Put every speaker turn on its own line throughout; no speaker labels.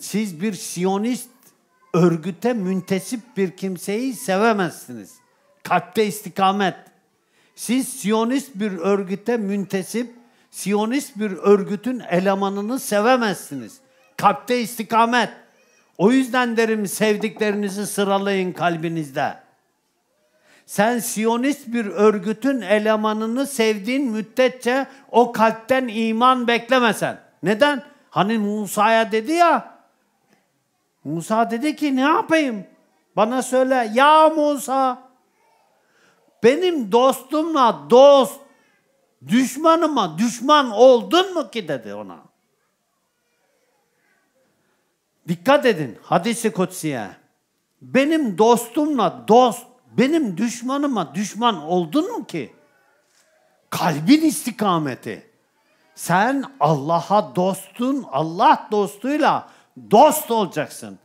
Siz bir Siyonist örgüte müntesip bir kimseyi sevemezsiniz. Kalpte istikamet. Siz Siyonist bir örgüte müntesip, Siyonist bir örgütün elemanını sevemezsiniz. Kalpte istikamet. O yüzden derim sevdiklerinizi sıralayın kalbinizde. Sen Siyonist bir örgütün elemanını sevdiğin müddetçe o kalpten iman beklemesen. Neden? Hani Musa'ya dedi ya, Musa dedi ki ne yapayım? Bana söyle ya Musa benim dostumla dost, düşmanıma düşman oldun mu ki dedi ona. Dikkat edin hadisi kutsiye. Benim dostumla dost, benim düşmanıma düşman oldun mu ki? Kalbin istikameti. Sen Allah'a dostun, Allah dostuyla dost olacaksın.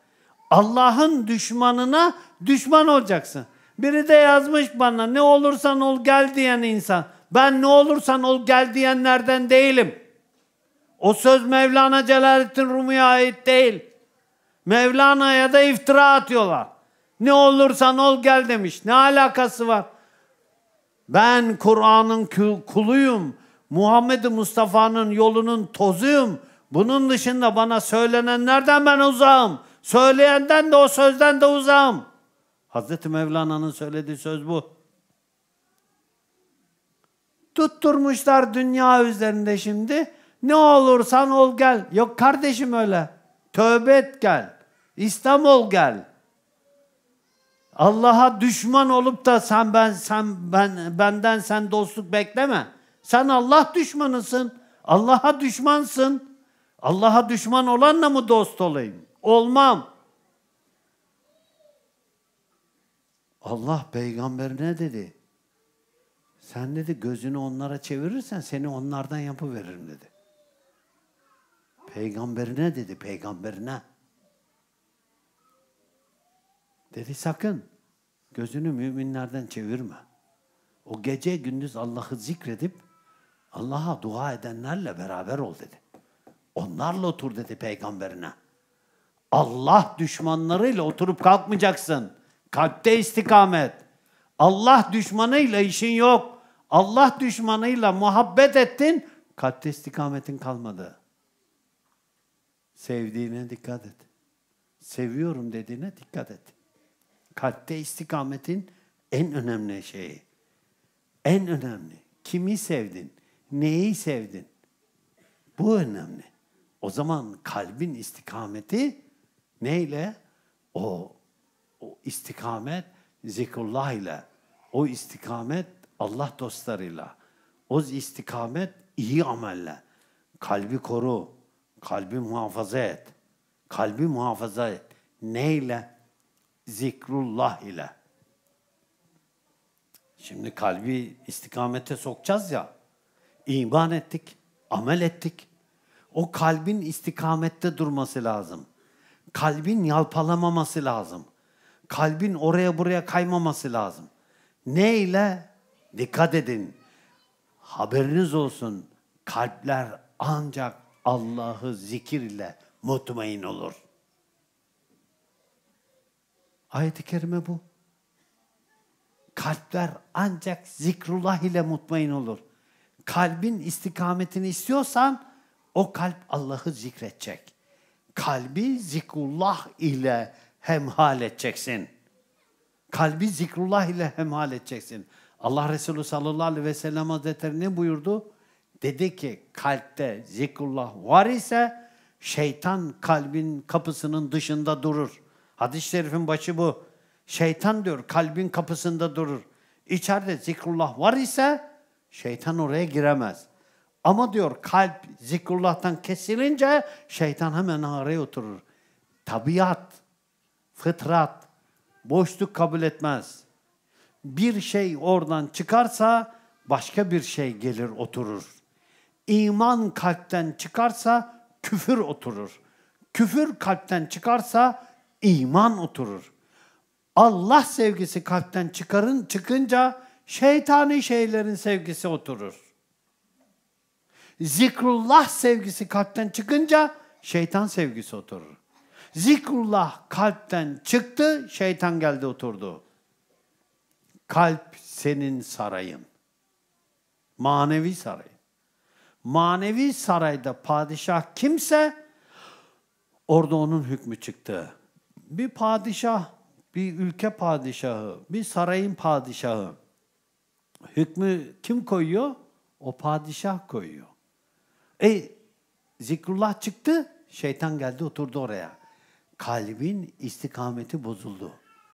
Allah'ın düşmanına düşman olacaksın. Biri de yazmış bana ne olursan ol gel diyen insan. Ben ne olursan ol gel diyenlerden değilim. O söz Mevlana Celaleddin Rumi'ye ait değil. Mevlana'ya da iftira atıyorlar. Ne olursan ol gel demiş. Ne alakası var? Ben Kur'an'ın kuluyum. Muhammed Mustafa'nın yolunun tozuyum. Bunun dışında bana söylenenlerden ben uzağım. Söyleyenden de o sözden de uzağım. Hazreti Mevlana'nın söylediği söz bu. Tutturmuşlar dünya üzerinde şimdi. Ne olursan ol gel. Yok kardeşim öyle. Tövbe et gel. İslam ol gel. Allah'a düşman olup da sen ben sen ben benden sen dostluk bekleme. Sen Allah düşmanısın. Allah'a düşmansın. Allah'a düşman olanla mı dost olayım? Olmam. Allah peygamberine dedi. Sen dedi gözünü onlara çevirirsen seni onlardan yapıveririm dedi. Peygamberine dedi, peygamberine. Dedi sakın gözünü müminlerden çevirme. O gece gündüz Allah'ı zikredip Allah'a dua edenlerle beraber ol dedi. Onlarla otur dedi peygamberine. Allah düşmanlarıyla oturup kalkmayacaksın. Kalpte istikamet. Allah düşmanıyla işin yok. Allah düşmanıyla muhabbet ettin, kalpte istikametin kalmadı. Sevdiğine dikkat et. Seviyorum dediğine dikkat et. Kalpte istikametin en önemli şeyi. En önemli. Kimi sevdin? Neyi sevdin? Bu önemli. O zaman kalbin istikameti neyle? O, o istikamet zikrullah ile, o istikamet Allah dostlarıyla, o istikamet iyi amelle. Kalbi koru, kalbi muhafaza et. Kalbi muhafaza et. Neyle? Zikrullah ile. Şimdi kalbi istikamete sokacağız ya. İman ettik, amel ettik. O kalbin istikamette durması lazım. Kalbin yalpalamaması lazım. Kalbin oraya buraya kaymaması lazım. Neyle Dikkat edin. Haberiniz olsun. Kalpler ancak Allah'ı zikir ile mutmain olur. Ayet-i kerime bu. Kalpler ancak zikrullah ile mutmain olur. Kalbin istikametini istiyorsan o kalp Allah'ı zikredecek. Kalbi zikrullah ile hemhal edeceksin. Kalbi zikrullah ile hemhal edeceksin. Allah Resulü sallallahu aleyhi ve sellem hazretleri ne buyurdu? Dedi ki kalpte zikrullah var ise şeytan kalbin kapısının dışında durur. Hadis-i şerifin başı bu. Şeytan diyor kalbin kapısında durur. İçeride zikrullah var ise şeytan oraya giremez. Ama diyor kalp zikrullah'tan kesilince şeytan hemen araya oturur. Tabiat, fıtrat, boşluk kabul etmez. Bir şey oradan çıkarsa başka bir şey gelir oturur. İman kalpten çıkarsa küfür oturur. Küfür kalpten çıkarsa iman oturur. Allah sevgisi kalpten çıkarın çıkınca şeytani şeylerin sevgisi oturur. Zikrullah sevgisi kalpten çıkınca şeytan sevgisi oturur. Zikrullah kalpten çıktı, şeytan geldi oturdu. Kalp senin sarayın. Manevi saray. Manevi sarayda padişah kimse orada onun hükmü çıktı. Bir padişah, bir ülke padişahı, bir sarayın padişahı hükmü kim koyuyor? O padişah koyuyor. E zikrullah çıktı, şeytan geldi oturdu oraya. Kalbin istikameti bozuldu.